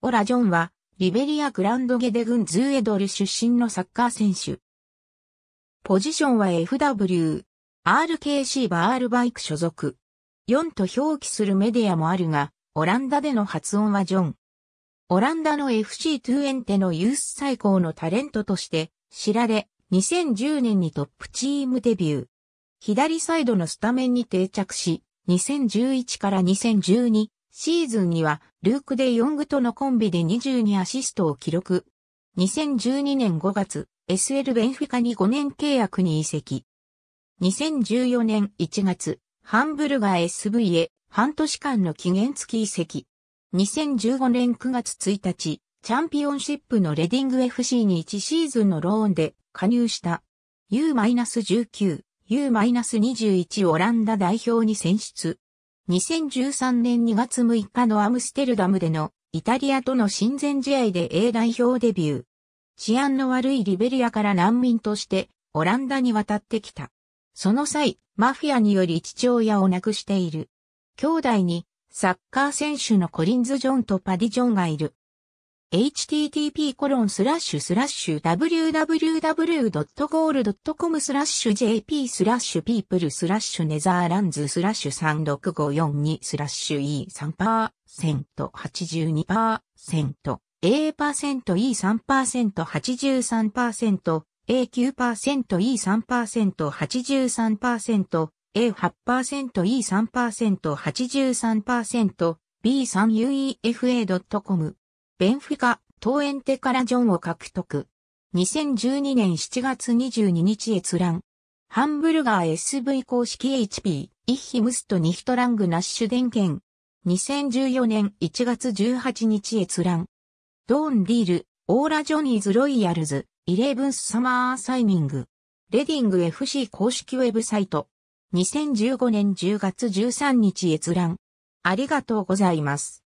オラ・ジョンは、リベリア・グランドゲデン・ズーエドル出身のサッカー選手。ポジションは FW、RKC バールバイク所属。4と表記するメディアもあるが、オランダでの発音はジョン。オランダの FC トゥエンテのユース最高のタレントとして知られ、2010年にトップチームデビュー。左サイドのスタメンに定着し、2011から2012シーズンには、ルーク・デ・ヨングとのコンビで22アシストを記録。2012年5月、SL ベンフィカに5年契約に移籍。2014年1月、ハンブルガー SV へ半年間の期限付き移籍。2015年9月1日、チャンピオンシップのレディング FC に1シーズンのローンで加入した U-19、U-21 オランダ代表に選出。2013年2月6日のアムステルダムでのイタリアとの親善試合で A 代表デビュー。治安の悪いリベリアから難民としてオランダに渡ってきた。その際、マフィアにより父親を亡くしている。兄弟にサッカー選手のコリンズ・ジョンとパディ・ジョンがいる。http://www.goal.com スラッシュ jp スラッシュ people スラッシュネザーランズスラッシュ36542スラッシュ e3%82% A%E3%83%、A9%E3%83%、A8%E3%83%、B3UEFA.com ベンフィカ、トーエンテからジョンを獲得。2012年7月22日閲覧。ハンブルガー SV 公式 HP、イッヒムストニヒトラングナッシュ電源。2014年1月18日閲覧。ドーン・リール、オーラ・ジョニーズ・ロイヤルズ、イレブンス・サマー・サイニング。レディング FC 公式ウェブサイト。2015年10月13日閲覧。ありがとうございます。